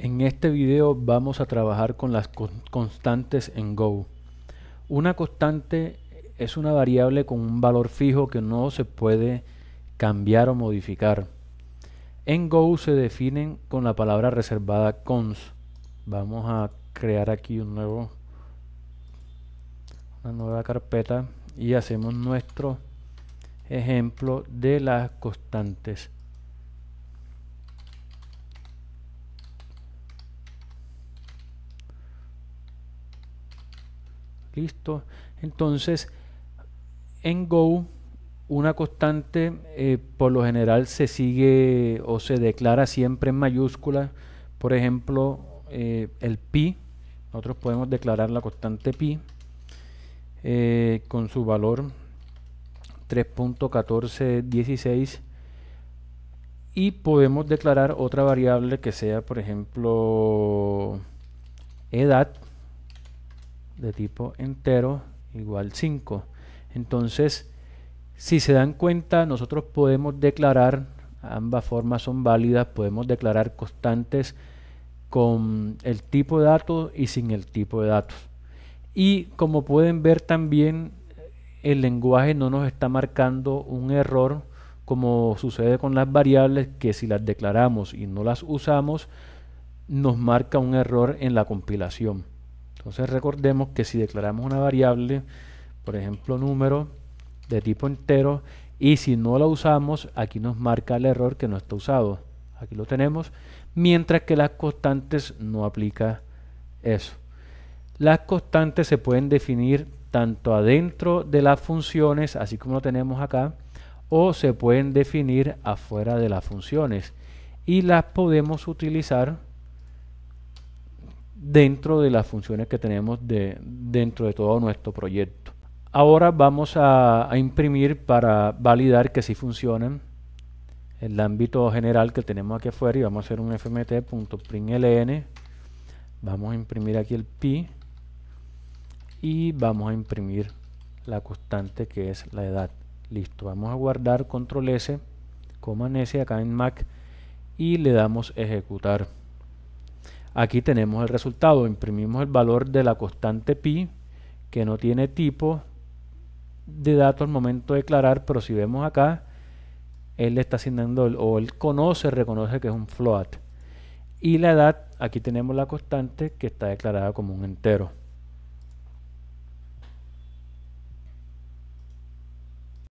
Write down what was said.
En este video vamos a trabajar con las constantes en Go. Una constante es una variable con un valor fijo que no se puede cambiar o modificar. En Go se definen con la palabra reservada cons. Vamos a crear aquí un nuevo, una nueva carpeta y hacemos nuestro ejemplo de las constantes. Listo. Entonces, en Go, una constante eh, por lo general se sigue o se declara siempre en mayúscula. Por ejemplo, eh, el pi, nosotros podemos declarar la constante pi eh, con su valor 3.1416 y podemos declarar otra variable que sea, por ejemplo, edad de tipo entero igual 5. Entonces, si se dan cuenta, nosotros podemos declarar, ambas formas son válidas, podemos declarar constantes con el tipo de datos y sin el tipo de datos. Y como pueden ver también, eh, el lenguaje no nos está marcando un error como sucede con las variables que si las declaramos y no las usamos, nos marca un error en la compilación. Entonces recordemos que si declaramos una variable, por ejemplo número de tipo entero, y si no la usamos, aquí nos marca el error que no está usado. Aquí lo tenemos, mientras que las constantes no aplica eso. Las constantes se pueden definir tanto adentro de las funciones, así como lo tenemos acá, o se pueden definir afuera de las funciones y las podemos utilizar dentro de las funciones que tenemos de, dentro de todo nuestro proyecto. Ahora vamos a, imprimir para validar que sí funcionan el ámbito general que tenemos aquí afuera y vamos a hacer un fmt.println vamos a imprimir aquí el pi y vamos a imprimir la constante que es la edad listo vamos a guardar control s coma s acá en mac y le damos ejecutar Aquí tenemos el resultado, imprimimos el valor de la constante pi que no tiene tipo de dato al momento de declarar, pero si vemos acá, él le está asignando o él conoce, reconoce que es un float. Y la edad, aquí tenemos la constante que está declarada como un entero.